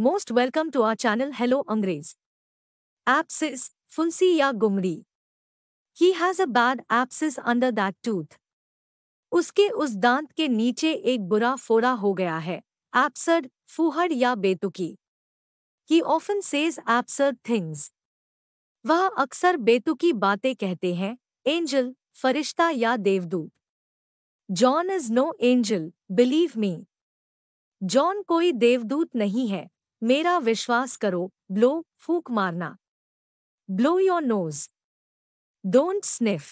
Most welcome to our channel hello अंग्रेज abscess फुंसी या गुमड़ी ही has a bad abscess under that tooth उसके उस दांत के नीचे एक बुरा फोड़ा हो गया है एप्सर्ड फूहड़ या बेतुकी ही ऑफन सेज एप्सर्ड थिंग्स वह अक्सर बेतुकी बातें कहते हैं एंजल फरिश्ता या देवदूत John is no angel believe me John कोई देवदूत नहीं है मेरा विश्वास करो ब्लो फूक मारना blow your nose don't sniff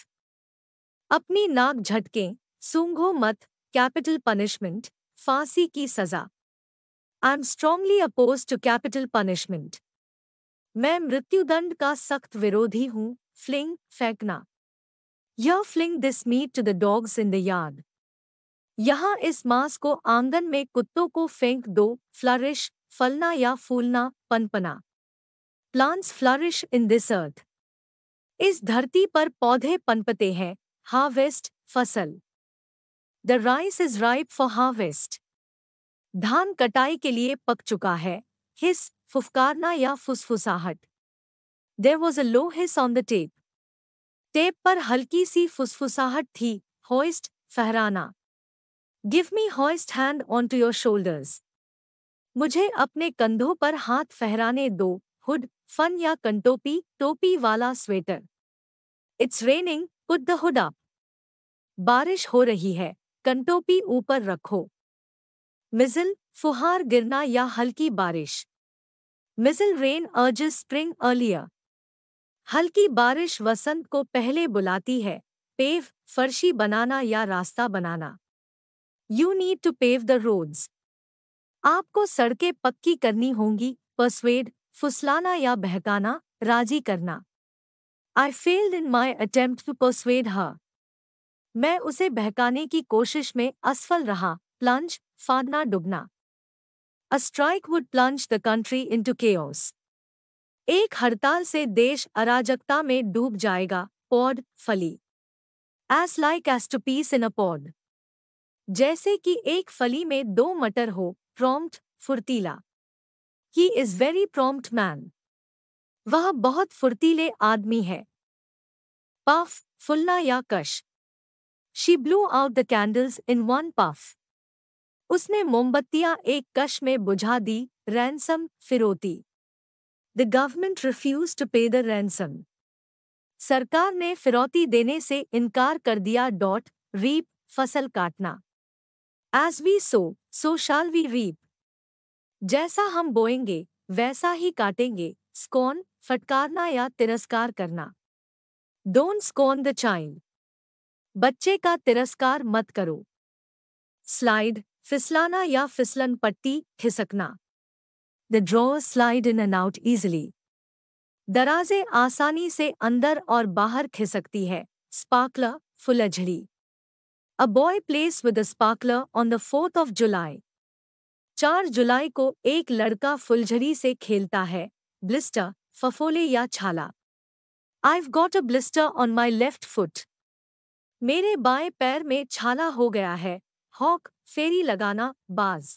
अपनी नाक झटके सूंघो मत कैपिटल पनिशमेंट फांसी की सजा I am strongly oppose to capital punishment मैं मृत्युदंड का सख्त विरोधी हूं फ्लिंग फेंकना यह fling this meat to the dogs in the yard यहां इस मांस को आंगन में कुत्तों को फेंक दो फ्लरिश फलना या फूलना पनपना plants flourish in this earth इस धरती पर पौधे पनपते हैं हार्वेस्ट फसल the rice is ripe for harvest धान कटाई के लिए पक चुका है हिस फुफकारना या फुसफुसाहट there was a low hiss on the tape tape पर हल्की सी फुसफुसाहट थी हॉइस्ट फहराना give me hoist hand onto your shoulders मुझे अपने कंधों पर हाथ फहराने दो हुड फन या कंटोपी टोपी वाला sweater it's raining put the hood बारिश हो रही है कंटोपी ऊपर रखो मिजिल फुहार गिरना या हल्की बारिश mizzle rain urge spring earlier हल्की बारिश वसंत को पहले बुलाती है पेव फर्शी बनाना या रास्ता बनाना you need to pave the roads आपको सड़कें पक्की करनी होंगी पर्सवेड फुसलाना या बहकाना राजी करना I failed in my attempt to persuade her मैं उसे बहकाने की कोशिश में असफल रहा प्लंज फादना डुबना a strike would plunge the country into chaos एक हड़ताल से देश अराजकता में डूब जाएगा पॉड फली as like as two peas in a pod जैसे कि एक फली में दो मटर हो प्रॉम्प्ट फुर्तीला he is very prompt man वह बहुत फुर्तीले आदमी है पफ फुल्ला या कश she blew out the candles in one puff उसने मोमबत्तियां एक कश में बुझा दी रैनसम फिरौती the government refuse to pay the ransom सरकार ने फिरौती देने से इनकार कर दिया डॉट रीप फसल काटना as we sow so shall we reap जैसा हम बोएंगे वैसा ही काटेंगे स्कोन फटकारना या तिरस्कार करना डोंट स्कोन द चाइल्ड बच्चे का तिरस्कार मत करो स्लाइड फिसलाना या फिसलन पट्टी खिसकना the drawer slide in and out easily दराजे आसानी से अंदर और बाहर खिसकती है स्पार्कलर फुलझड़ी a boy place with a Sparkler on the 4th of July. 4 जुलाई को एक लड़का फुलझड़ी से खेलता है ब्लिस्टर फफोले या छाला I've got a blister on my left foot मेरे बाएं पैर में छाला हो गया है हॉक फेरी लगाना बाज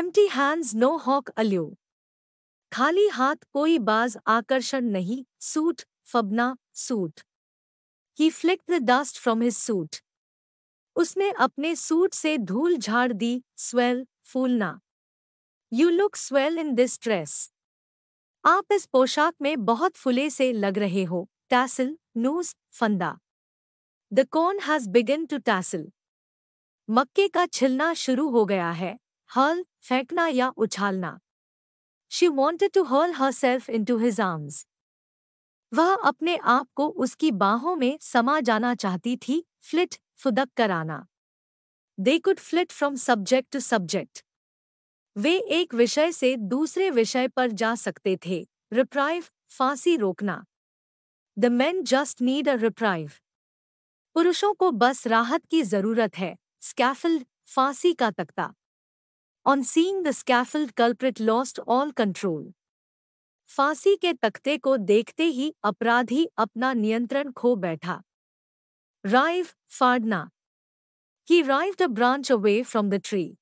empty hands no hawk allure खाली हाथ कोई बाज आकर्षण नहीं सूट फबना suit he flick the dust from his suit उसने अपने सूट से धूल झाड़ दी स्वेल फूलना you look swell in this dress आप इस पोशाक में बहुत फुले से लग रहे हो टैसल नूज फंदा the corn has begun to tassel मक्के का छिलना शुरू हो गया है हल फेंकना या उछालना she wanted to hurl herself into his arms वह अपने आप को उसकी बाहों में समा जाना चाहती थी फ्लिट फुदक कर आना they could flit from subject to subject वे एक विषय से दूसरे विषय पर जा सकते थे रिप्राइव फांसी रोकना the man just need a reprieve पुरुषों को बस राहत की जरूरत है स्कैफिल्ड फांसी का तख्ता on seeing the scaffold culprit lost all control फांसी के तख्ते को देखते ही अपराधी अपना नियंत्रण खो बैठा Rive, फाड़ना He rived a branch away from the tree.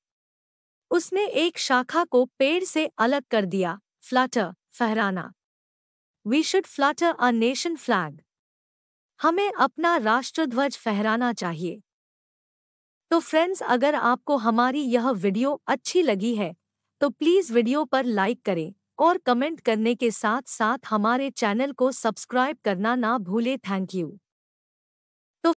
उसने एक शाखा को पेड़ से अलग कर दिया फ्लाटर फहराना we should flutter a nation flag हमें अपना राष्ट्रध्वज फहराना चाहिए तो फ्रेंड्स अगर आपको हमारी यह वीडियो अच्छी लगी है तो प्लीज़ वीडियो पर लाइक करें और कमेंट करने के साथ साथ हमारे चैनल को सब्सक्राइब करना ना भूले थैंक यू